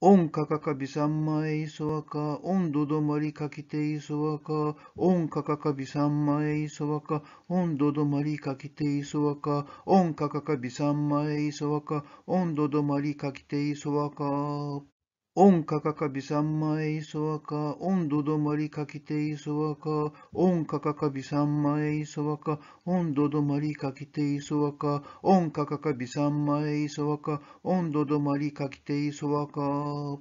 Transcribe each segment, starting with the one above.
おんかかかびさんまえいそわか、おんどどまりかきていそわか、おんかかかびさんまえいそわか、おんどどまりかきていそわか、おんかかかびさんまえいそわか、おんどどまりかきていそわか。オンカカカビサンマエイソワカ、オンドドマリカキテイソワカ、オンカカカビサンマエイソワカ、オンドドマリカキテイソワカ、オンカカカビサンマエイソワカ、オンドドマリカキテイソワカ。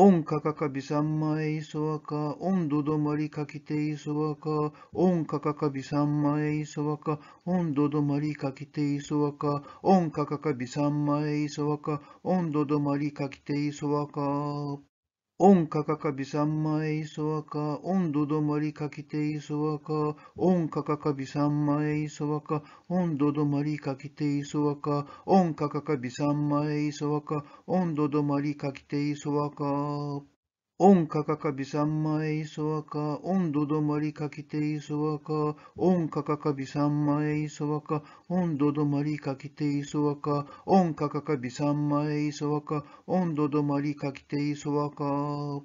オンカカカビサンマエイソワカ、オンドドマリカキテイソワカ、オンカカカビサンマエイソワカ、オンドドマリカキテイソワカ、オンカカカビサンマエイソワカ、オンドドマリカキテイソワカ。オンカカカビサンマエイソワカ、オンドドマリカキテイソワカ、オンカカカビサンマエイソワカ、オンドドマリカキテイソワカ、オンカカカビサンマエイソワカ、オンドドマリカキテイソワカ。オンカカカビサンマエイソワカ、オンドドマリカキテイソワカ、オンカカカビサンマエイソワカ、オンドドマリカキテイソワカ、オンカカカビサンマエイソワカ、オンドドマリカキテイソワカ。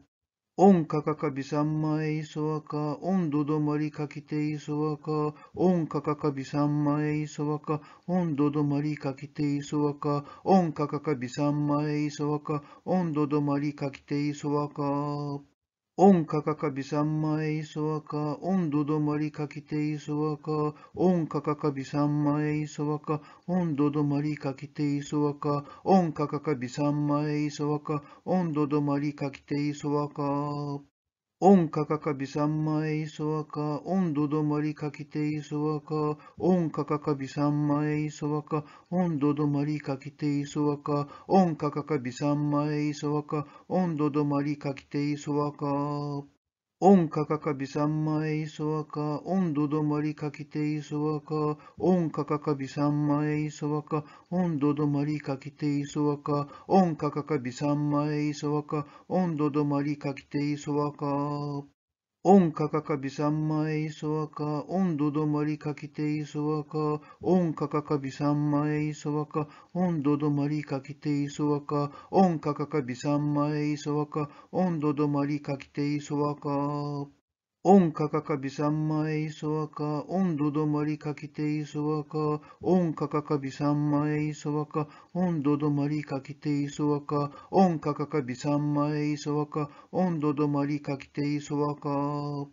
おんかかかびさんまえいそわか、おんどどまりかきていそわか、おんかかかびさんまえいそわか、おんどどまりかきていそわか、おんかかかびさんまえいそわか、おんどどまりかきていそわか。オンカカカビサンマエイソワカ、オンドドマリカキテイソワカ、オンカカカビサンマエイソワカ、オンドドマリカキテイソワカ、オンカカカビサンマエイソワカ、オンドドマリカキテイソワカ。オンカカカビサンマエイソワカ、オンドドマリカキテイソワカ、オンカカカビサンマエイソワカ、オンドドマリカキテイソワカ、オンカカカビサンマエイソワカ、オンドドマリカキテイソワカ。オンカカカビサンマエイソワカ、オンドドマリカキテイソワカ、オンカカカビサンマエイソワカ、オンドドマリカキテイソワカ、オンカカカビサンマエイソワカ、オンドドマリカキテイソワカ。おんかかかびさんまえいそわか、おんどどまりかきていそわか、おんかかかびさんまえいそわか、おんどどまりかきていそわか、おんかかかびさんまえいそわか、おんどどまりかきていそわか。オンカカカビサンマエイソワカ、オンドドマリカキテイソワカ、オンカカカビサンマエイソワカ、オンドドマリカキテイソワカ、オンカカカビサンマエイソワカ、オンドドマリカキテイソワカ。